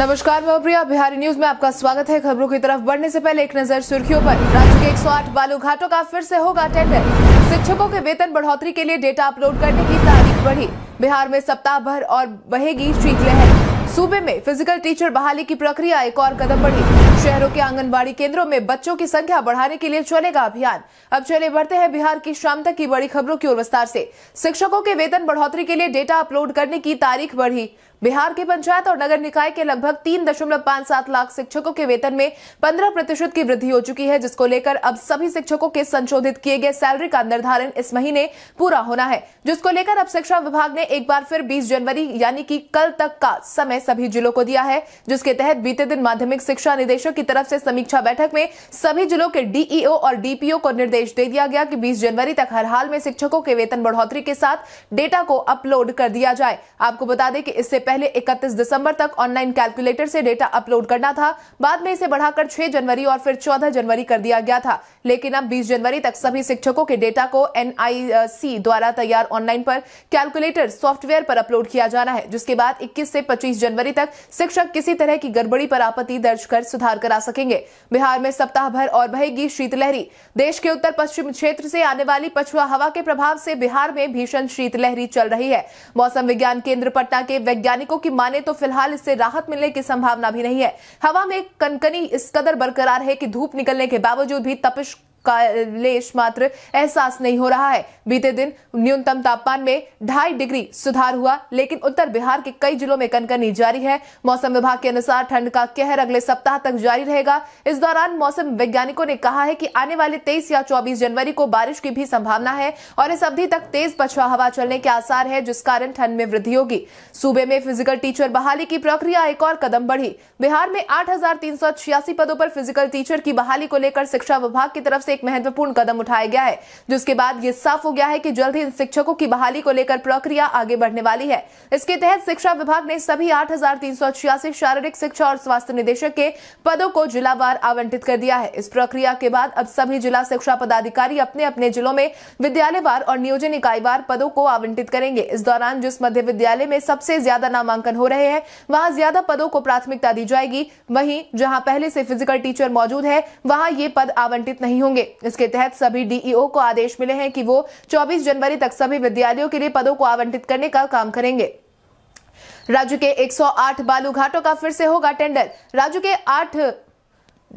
नमस्कार मैं प्रिया बिहारी न्यूज में आपका स्वागत है खबरों की तरफ बढ़ने से पहले एक नजर सुर्खियों पर राज्य के 108 बालू घाटों का फिर से होगा टेंडर शिक्षकों के वेतन बढ़ोतरी के लिए डेटा अपलोड करने की तारीख बढ़ी बिहार में सप्ताह भर और बहेगी शीतलहर सूबे में फिजिकल टीचर बहाली की प्रक्रिया एक और कदम बढ़ी शहरों के आंगनबाड़ी केंद्रों में बच्चों की संख्या बढ़ाने के लिए चलेगा अभियान अब चले बढ़ते हैं बिहार की शाम तक की बड़ी खबरों की ओर विस्तार से शिक्षकों के वेतन बढ़ोतरी के लिए डेटा अपलोड करने की तारीख बढ़ी बिहार के पंचायत और नगर निकाय के लगभग तीन दशमलव पांच सात लाख शिक्षकों के वेतन में पंद्रह प्रतिशत की वृद्धि हो चुकी है जिसको लेकर अब सभी शिक्षकों के संशोधित किए गए सैलरी का निर्धारण इस महीने पूरा होना है जिसको लेकर अब शिक्षा विभाग ने एक बार फिर बीस जनवरी यानी कि कल तक का समय सभी जिलों को दिया है जिसके तहत बीते दिन माध्यमिक शिक्षा निदेशक की तरफ से समीक्षा बैठक में सभी जिलों के डीईओ और डीपीओ को निर्देश दे दिया गया कि बीस जनवरी तक हर हाल में शिक्षकों के वेतन बढ़ोतरी के साथ डेटा को अपलोड कर दिया जाए आपको बता दें कि इससे पहले 31 दिसंबर तक ऑनलाइन कैलकुलेटर से डेटा अपलोड करना था बाद में इसे बढ़ाकर 6 जनवरी और फिर 14 जनवरी कर दिया गया था लेकिन अब 20 जनवरी तक सभी शिक्षकों के डेटा को एनआईसी द्वारा तैयार ऑनलाइन पर कैलकुलेटर सॉफ्टवेयर पर अपलोड किया जाना है जिसके बाद इक्कीस से पच्चीस जनवरी तक शिक्षक किसी तरह की गड़बड़ी पर आपत्ति दर्ज कर सुधार करा सकेंगे बिहार में सप्ताह भर और बहेगी शीतलहरी देश के उत्तर पश्चिम क्षेत्र से आने वाली पछुआ हवा के प्रभाव से बिहार में भीषण शीतलहरी चल रही है मौसम विज्ञान केंद्र पटना के वैज्ञानिक वैज्ञानिकों की माने तो फिलहाल इससे राहत मिलने की संभावना भी नहीं है हवा में कनकनी इस कदर बरकरार है कि धूप निकलने के बावजूद भी तपिश का लेश मात्र एहसास नहीं हो रहा है बीते दिन न्यूनतम तापमान में ढाई डिग्री सुधार हुआ लेकिन उत्तर बिहार के कई जिलों में कनकनी जारी है मौसम विभाग के अनुसार ठंड का कहर अगले सप्ताह तक जारी रहेगा इस दौरान मौसम वैज्ञानिकों ने कहा है कि आने वाले तेईस या चौबीस जनवरी को बारिश की भी संभावना है और इस अवधि तक तेज पछुआ हवा चलने के आसार है जिस कारण ठंड में वृद्धि होगी सूबे में फिजिकल टीचर बहाली की प्रक्रिया एक और कदम बढ़ी बिहार में आठ पदों पर फिजिकल टीचर की बहाली को लेकर शिक्षा विभाग की तरफ से एक महत्वपूर्ण कदम उठाया गया है जिसके बाद ये साफ हो गया है कि जल्द ही इन शिक्षकों की बहाली को लेकर प्रक्रिया आगे बढ़ने वाली है इसके तहत शिक्षा विभाग ने सभी आठ शारीरिक शिक्षा और स्वास्थ्य निदेशक के पदों को जिलावार आवंटित कर दिया है इस प्रक्रिया के बाद अब सभी जिला शिक्षा पदाधिकारी अपने अपने जिलों में विद्यालयवार और नियोजन इकाईवार पदों को आवंटित करेंगे इस दौरान जिस मध्य विद्यालय में सबसे ज्यादा नामांकन हो रहे हैं वहां ज्यादा पदों को प्राथमिकता दी जाएगी वहीं जहां पहले से फिजिकल टीचर मौजूद है वहां ये पद आवंटित नहीं होंगे होंगे इसके तहत सभी डीईओ e को आदेश मिले हैं कि वो 24 जनवरी तक सभी विद्यालयों के लिए पदों को आवंटित करने का काम करेंगे राज्य के 108 बालू घाटों का फिर से होगा टेंडर राज्य के आठ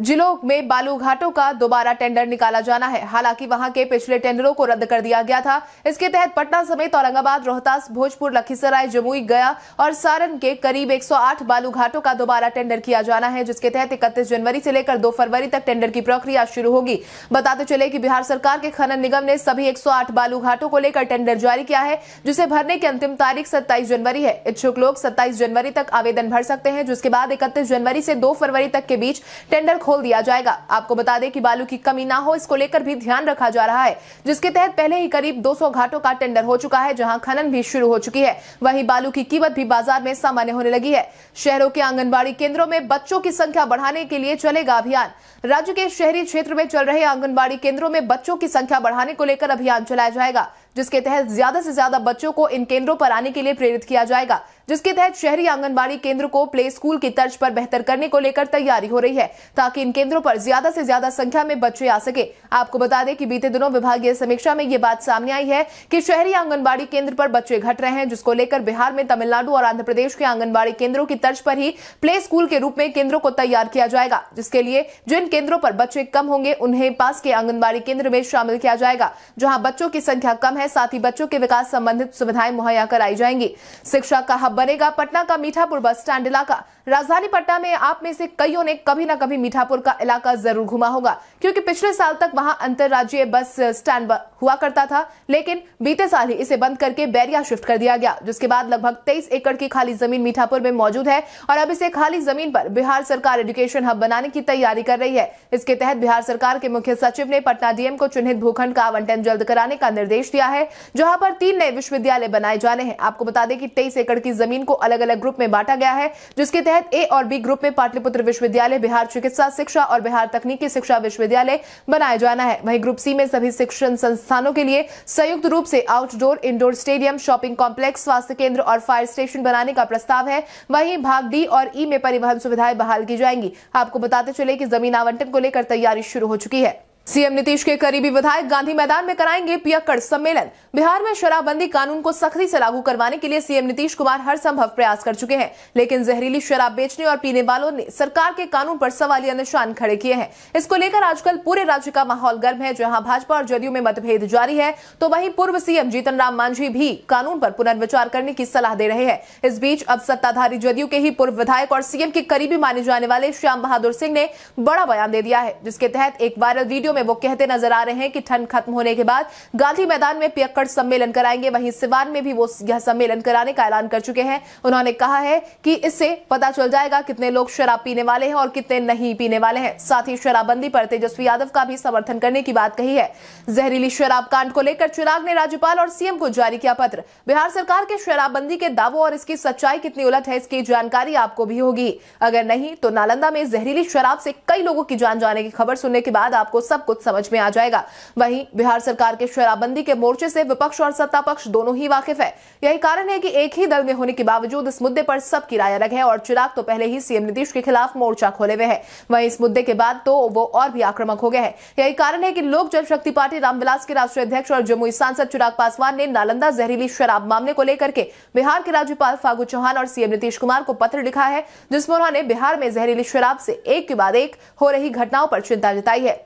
जिलों में बालू घाटों का दोबारा टेंडर निकाला जाना है हालांकि वहां के पिछले टेंडरों को रद्द कर दिया गया था इसके तहत पटना समेत औरंगाबाद रोहतास भोजपुर लखीसराय जमुई गया और सारण के करीब 108 बालू घाटों का दोबारा टेंडर किया जाना है जिसके तहत इकतीस जनवरी से लेकर दो फरवरी तक टेंडर की प्रक्रिया शुरू होगी बताते चले की बिहार सरकार के खनन निगम ने सभी एक बालू घाटों को लेकर टेंडर जारी किया है जिसे भरने की अंतिम तारीख सत्ताईस जनवरी है इच्छुक लोग सत्ताईस जनवरी तक आवेदन भर सकते हैं जिसके बाद इकतीस जनवरी से दो फरवरी तक के बीच टेंडर खोल दिया जाएगा आपको बता दें कि बालू की कमी ना हो इसको लेकर भी ध्यान रखा जा रहा है जिसके तहत पहले ही करीब 200 घाटों का टेंडर हो चुका है जहां खनन भी शुरू हो चुकी है वहीं बालू की कीमत भी बाजार में सामान्य होने लगी है शहरों के आंगनबाड़ी केंद्रों में बच्चों की संख्या बढ़ाने के लिए चलेगा अभियान राज्य के शहरी क्षेत्र में चल रहे आंगनबाड़ी केंद्रों में बच्चों की संख्या बढ़ाने को लेकर अभियान चलाया जाएगा जिसके तहत ज्यादा से ज्यादा बच्चों को इन केंद्रों पर आने के लिए प्रेरित किया जाएगा जिसके तहत शहरी आंगनबाड़ी केंद्र को प्ले स्कूल की तर्ज पर बेहतर करने को लेकर तैयारी हो रही है ताकि इन केंद्रों पर ज्यादा से ज्यादा संख्या में बच्चे आ सके आपको बता दें कि बीते दिनों विभागीय समीक्षा में ये बात सामने आई है कि शहरी आंगनबाड़ी केंद्र पर बच्चे घट रहे हैं जिसको लेकर बिहार में तमिलनाडु और आंध्र प्रदेश के आंगनबाड़ी केंद्रों की तर्ज पर ही प्ले स्कूल के रूप में केंद्रों को तैयार किया जाएगा जिसके लिए जिन केंद्रों पर बच्चे कम होंगे उन्हें पास के आंगनबाड़ी केंद्र में शामिल किया जाएगा जहां बच्चों की संख्या कम है है साथ ही बच्चों के विकास संबंधित सुविधाएं मुहैया कराई जाएंगी शिक्षा का हब बनेगा पटना का मीठापुर बस स्टैंड इलाका राजधानी पटना में आप में से कईयों ने कभी ना कभी मीठापुर का इलाका जरूर घूमा होगा क्योंकि पिछले साल तक वहां अंतर्राज्यीय बस स्टैंड हुआ करता था लेकिन बीते साल ही इसे बंद करके बैरिया शिफ्ट कर दिया गया जिसके बाद लगभग तेईस एकड़ की खाली जमीन मीठापुर में मौजूद है और अब इसे खाली जमीन पर बिहार सरकार एजुकेशन हब बनाने की तैयारी कर रही है इसके तहत बिहार सरकार के मुख्य सचिव ने पटना डीएम को चिन्हित भूखंड का आवंटन जल्द कराने का निर्देश दिया है जहां पर तीन नए विश्वविद्यालय बनाए जाने हैं आपको बता दें कि तेईस एकड़ की जमीन को अलग अलग ग्रुप में बांटा गया है जिसके तहत तहत ए और बी ग्रुप में पाटलिपुत्र विश्वविद्यालय बिहार चिकित्सा शिक्षा और बिहार तकनीकी शिक्षा विश्वविद्यालय बनाया जाना है वहीं ग्रुप सी में सभी शिक्षण संस्थानों के लिए संयुक्त रूप से outdoor indoor stadium shopping complex स्वास्थ्य केंद्र और फायर स्टेशन बनाने का प्रस्ताव है वहीं भाग डी और ई में परिवहन सुविधाएं बहाल की जाएंगी आपको बताते चले कि जमीन आवंटन को लेकर तैयारी शुरू हो चुकी है सीएम नीतीश के करीबी विधायक गांधी मैदान में कराएंगे पियक्कड़ सम्मेलन बिहार में शराबबंदी कानून को सख्ती से लागू करवाने के लिए सीएम नीतीश कुमार हर संभव प्रयास कर चुके हैं लेकिन जहरीली शराब बेचने और पीने वालों ने सरकार के कानून पर सवालिया निशान खड़े किए हैं इसको लेकर आजकल पूरे राज्य का माहौल गर्म है जहां भाजपा और जदयू में मतभेद जारी है तो वही पूर्व सीएम जीतन राम मांझी भी कानून पर पुनर्विचार करने की सलाह दे रहे हैं इस बीच अब सत्ताधारी जदयू के ही पूर्व विधायक और सीएम के करीबी माने जाने वाले श्याम बहादुर सिंह ने बड़ा बयान दे दिया है जिसके तहत एक वायरल वीडियो में वो कहते नजर आ रहे हैं कि ठंड खत्म होने के बाद गांधी मैदान में पियक्कड़ सम्मेलन कराएंगे वहीं सिवान में भी वो यह सम्मेलन कराने का ऐलान कर चुके हैं उन्होंने कहा है कि इससे पता चल जाएगा कितने लोग शराब पीने वाले हैं और कितने नहीं पीने वाले हैं साथ ही शराबबंदी पर तेजस्वी यादव का भी समर्थन करने की बात कही है जहरीली शराब कांड को लेकर चिराग ने राज्यपाल और सीएम को जारी किया पत्र बिहार सरकार के शराबबंदी के दावों और इसकी सच्चाई कितनी उलट है इसकी जानकारी आपको भी होगी अगर नहीं तो नालंदा में जहरीली शराब से कई लोगों की जान जाने की खबर सुनने के बाद आपको सब सब कुछ समझ में आ जाएगा वहीं बिहार सरकार के शराबबंदी के मोर्चे से विपक्ष और सत्ता पक्ष दोनों ही वाकिफ है यही कारण है कि एक ही दल में होने के बावजूद इस मुद्दे पर सबकी राय अलग है और चिराग तो पहले ही सीएम नीतीश के खिलाफ मोर्चा खोले हुए है वहीं इस मुद्दे के बाद तो वो और भी आक्रमक हो गए हैं यही कारण है कि लोक जनशक्ति पार्टी रामविलास के राष्ट्रीय अध्यक्ष और जमुई सांसद चिराग पासवान ने नालंदा जहरीली शराब मामले को लेकर के बिहार के राज्यपाल फागू चौहान और सीएम नीतीश कुमार को पत्र लिखा है जिसमें उन्होंने बिहार में जहरीली शराब से एक के बाद एक हो रही घटनाओं पर चिंता जताई है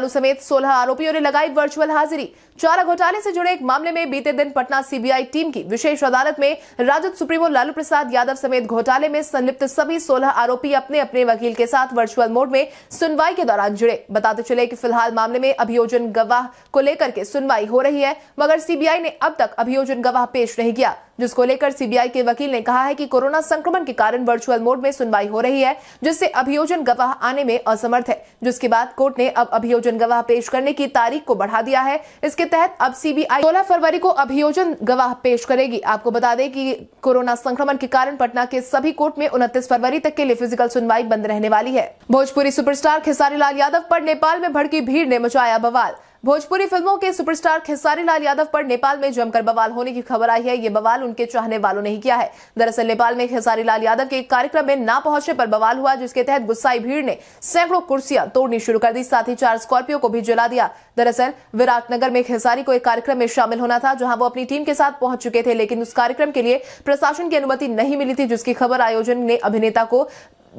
लालू समेत सोलह आरोपियों ने लगाई वर्चुअल हाजिरी चारा घोटाले से जुड़े एक मामले में बीते दिन पटना सीबीआई टीम की विशेष अदालत में राजद सुप्रीमो लालू प्रसाद यादव समेत घोटाले में संलिप्त सभी 16 आरोपी अपने अपने वकील के साथ वर्चुअल मोड में सुनवाई के दौरान जुड़े बताते चले कि फिलहाल मामले में अभियोजन गवाह को लेकर के सुनवाई हो रही है मगर सीबीआई ने अब तक अभियोजन गवाह पेश नहीं किया जिसको लेकर सीबीआई के वकील ने कहा है कि कोरोना संक्रमण के कारण वर्चुअल मोड में सुनवाई हो रही है जिससे अभियोजन गवाह आने में असमर्थ है जिसके बाद कोर्ट ने अब अभियोजन गवाह पेश करने की तारीख को बढ़ा दिया है इसके तहत अब सीबीआई 16 फरवरी को अभियोजन गवाह पेश करेगी आपको बता दें कि कोरोना संक्रमण के कारण पटना के सभी कोर्ट में उनतीस फरवरी तक के लिए फिजिकल सुनवाई बंद रहने वाली है भोजपुरी सुपरस्टार खेसारी लाल यादव पर नेपाल में भड़की भीड़ ने मचाया बवाल भोजपुरी फिल्मों के सुपरस्टार खेसारी लाल यादव पर नेपाल में जमकर बवाल होने की खबर आई है ये बवाल उनके चाहने वालों ने ही किया है दरअसल नेपाल में खेसारी लाल यादव के एक कार्यक्रम में ना पहुंचने पर बवाल हुआ जिसके तहत गुस्साई भीड़ ने सैकड़ों कुर्सियां तोड़नी शुरू कर दी साथ ही चार स्कॉर्पियो को भी जला दिया दरअसल विराटनगर में खेसारी को एक कार्यक्रम में शामिल होना था जहां वो अपनी टीम के साथ पहुंच चुके थे लेकिन उस कार्यक्रम के लिए प्रशासन की अनुमति नहीं मिली थी जिसकी खबर आयोजन ने अभिनेता को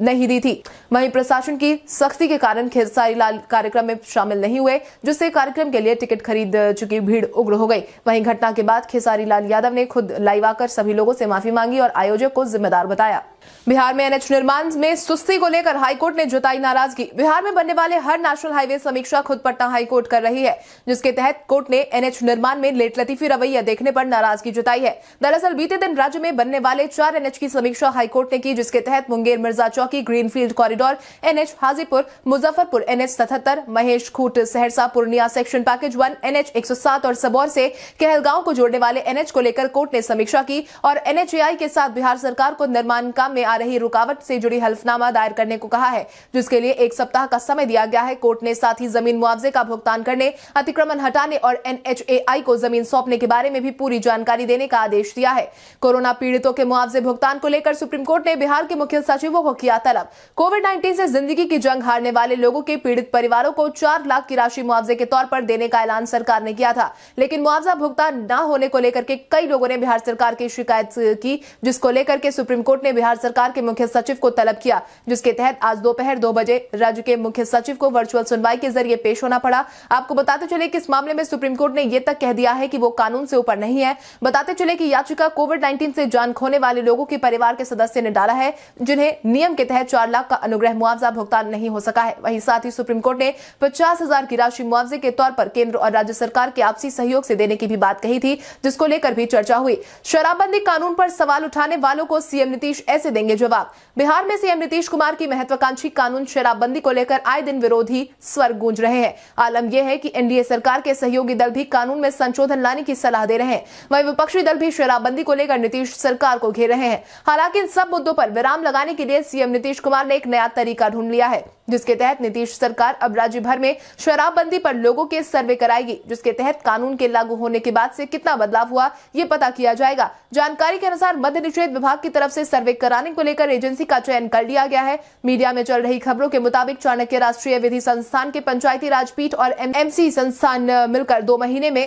नहीं दी थी वहीं प्रशासन की सख्ती के कारण खेसारी लाल कार्यक्रम में शामिल नहीं हुए जिससे कार्यक्रम के लिए टिकट खरीद चुकी भीड़ उग्र हो गई वहीं घटना के बाद खेसारी लाल यादव ने खुद लाइव आकर सभी लोगों से माफी मांगी और आयोजक को जिम्मेदार बताया बिहार में एनएच निर्माण में सुस्ती को लेकर हाईकोर्ट ने जताई नाराजगी बिहार में बनने वाले हर नेशनल हाईवे समीक्षा खुद पटना हाईकोर्ट कर रही है जिसके तहत कोर्ट ने एनएच निर्माण में लेट लतीफी रवैया देखने पर नाराजगी जताई है दरअसल बीते दिन राज्य में बनने वाले चार एनएच की समीक्षा हाईकोर्ट ने की जिसके तहत Munger Mirza Chowki greenfield corridor NH Hajipur Muzaffarpur NH सतहत्तर Mahesh Khunt Saharsa Purnia section package one NH एक और सबौर से कहलगांव को जोड़ने वाले एनएच को लेकर कोर्ट ने समीक्षा की और एनएचएआई के साथ बिहार सरकार को निर्माण काम में आ रही रुकावट से जुड़ी हल्फनामा दायर करने को कहा है जिसके लिए एक सप्ताह का समय दिया गया है कोर्ट ने साथ ही जमीन मुआवजे का भुगतान करने अतिक्रमण हटाने और एनएचएआई को जमीन सौंपने के बारे में भी पूरी जानकारी देने का आदेश दिया है कोरोना पीड़ितों के मुआवजे भुगतान को लेकर सुप्रीम कोर्ट ने बिहार के मुख्य सचिवों को किया तलब कोविड नाइन्टीन से जिंदगी की जंग हारने वाले लोगों के पीड़ित परिवारों को चार लाख की राशि मुआवजे के तौर पर देने का ऐलान सरकार ने किया था लेकिन मुआवजा भुगतान न होने को लेकर के कई लोगों ने बिहार सरकार की शिकायत की जिसको लेकर के सुप्रीम कोर्ट ने बिहार सरकार के मुख्य सचिव को तलब किया जिसके तहत आज दोपहर दो, दो बजे राज्य के मुख्य सचिव को वर्चुअल सुनवाई के जरिए पेश होना पड़ा आपको बताते चले कि इस मामले में सुप्रीम कोर्ट ने यह तक कह दिया है कि वो कानून से ऊपर नहीं है बताते चले कि याचिका कोविड नाइन्टीन से जान खोने वाले लोगों के परिवार के सदस्य ने डाला है जिन्हें नियम के तहत चार लाख का अनुग्रह मुआवजा भुगतान नहीं हो सका है वहीं साथ ही सुप्रीम कोर्ट ने पचास हजार की राशि मुआवजे के तौर पर केंद्र और राज्य सरकार के आपसी सहयोग से देने की भी बात कही थी जिसको लेकर भी चर्चा हुई शराबबंदी कानून पर सवाल उठाने वालों को सीएम नीतीश ऐसे देंगे जवाब बिहार में सीएम नीतीश कुमार की महत्वाकांक्षी कानून शराबबंदी को लेकर आए दिन विरोधी स्वर गूंज रहे हैं आलम यह है कि एनडीए सरकार के सहयोगी दल भी कानून में संशोधन लाने की सलाह दे रहे हैं वही विपक्षी दल भी शराबबंदी को लेकर नीतीश सरकार को घेर रहे हैं हालांकि इन सब मुद्दों पर विराम लगाने के लिए सीएम नीतीश कुमार ने एक नया तरीका ढूंढ लिया है जिसके तहत नीतीश सरकार अब राज्य भर में शराबबंदी पर लोगों के सर्वे कराएगी जिसके तहत कानून के लागू होने के बाद से कितना बदलाव हुआ ये पता किया जाएगा जानकारी के अनुसार मध्य निषेध विभाग की तरफ से सर्वे कराने को लेकर एजेंसी का चयन कर लिया गया है मीडिया में चल रही खबरों के मुताबिक चाणक्य राष्ट्रीय विधि संस्थान के पंचायती राजपीठ और एमसी संस्थान मिलकर दो महीने में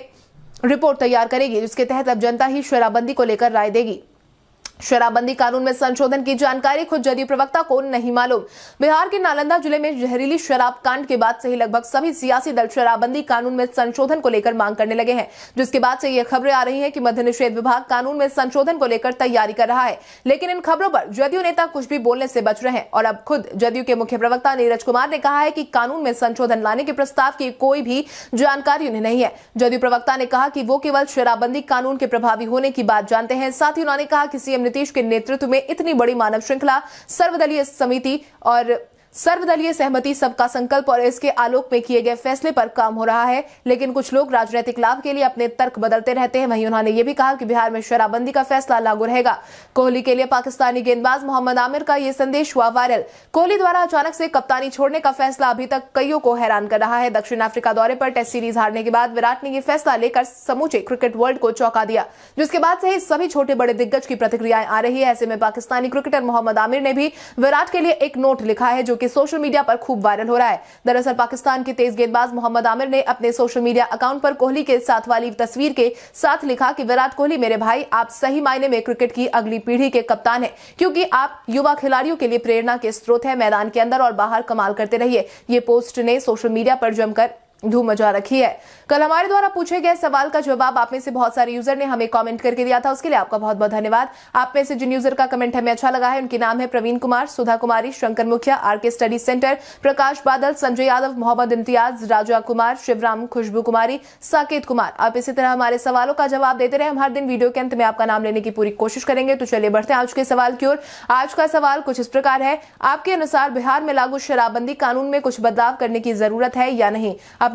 रिपोर्ट तैयार करेगी जिसके तहत अब जनता ही शराबबंदी को लेकर राय देगी शराबबंदी कानून में संशोधन की जानकारी खुद जदयू प्रवक्ता को नहीं मालूम बिहार के नालंदा जिले में जहरीली शराब कांड के बाद से ही लगभग सभी सियासी दल शराबबंदी कानून में संशोधन को लेकर मांग करने लगे हैं जिसके बाद से ये खबरें आ रही हैं कि मध्य निषेध विभाग कानून में संशोधन को लेकर तैयारी कर रहा है लेकिन इन खबरों पर जदयू नेता कुछ भी बोलने से बच रहे हैं और अब खुद जदयू के मुख्य प्रवक्ता नीरज कुमार ने कहा है कि कानून में संशोधन लाने के प्रस्ताव की कोई भी जानकारी उन्हें नहीं है जदयू प्रवक्ता ने कहा कि वो केवल शराबबंदी कानून के प्रभावी होने की बात जानते हैं साथ ही उन्होंने कहा कि सीएम नीतीश के नेतृत्व में इतनी बड़ी मानव श्रृंखला सर्वदलीय समिति और सर्वदलीय सहमति सबका संकल्प और इसके आलोक में किए गए फैसले पर काम हो रहा है लेकिन कुछ लोग राजनीतिक लाभ के लिए अपने तर्क बदलते रहते हैं वहीं उन्होंने ये भी कहा कि बिहार में शराबबंदी का फैसला लागू रहेगा कोहली के लिए पाकिस्तानी गेंदबाज मोहम्मद आमिर का ये संदेश हुआ वायरल कोहली द्वारा अचानक से कप्तानी छोड़ने का फैसला अभी तक कईयों को हैरान कर रहा है दक्षिण अफ्रीका दौरे पर टेस्ट सीरीज हारने के बाद विराट ने यह फैसला लेकर समूचे क्रिकेट वर्ल्ड को चौंका दिया जिसके बाद से ही सभी छोटे बड़े दिग्गज की प्रतिक्रियाएं आ रही है ऐसे में पाकिस्तानी क्रिकेटर मोहम्मद आमिर ने भी विराट के लिए एक नोट लिखा है जो कि कि सोशल मीडिया पर खूब वायरल हो रहा है दरअसल पाकिस्तान के तेज गेंदबाज मोहम्मद आमिर ने अपने सोशल मीडिया अकाउंट पर कोहली के साथ वाली तस्वीर के साथ लिखा कि विराट कोहली मेरे भाई आप सही मायने में क्रिकेट की अगली पीढ़ी के कप्तान है क्योंकि आप युवा खिलाड़ियों के लिए प्रेरणा के स्रोत है मैदान के अंदर और बाहर कमाल करते रहिए ये पोस्ट ने सोशल मीडिया पर जमकर धूम मचा रखी है कल हमारे द्वारा पूछे गए सवाल का जवाब आप में से बहुत सारे यूजर ने हमें कमेंट करके दिया था उसके लिए आपका बहुत बहुत धन्यवाद आप में से जिन यूजर का कमेंट हमें अच्छा लगा है उनके नाम है प्रवीण कुमार सुधा कुमारी शंकर मुखिया आर के स्टडी सेंटर प्रकाश बादल संजय यादव मोहम्मद इम्तियाज राजा कुमार शिवराम खुशबू कुमारी साकेत कुमार आप इसी तरह हमारे सवालों का जवाब देते रहे हम हर दिन वीडियो के अंत में आपका नाम लेने की पूरी कोशिश करेंगे तो चलिए बढ़ते हैं आज के सवाल की ओर आज का सवाल कुछ इस प्रकार है आपके अनुसार बिहार में लागू शराबबंदी कानून में कुछ बदलाव करने की जरूरत है या नहीं आप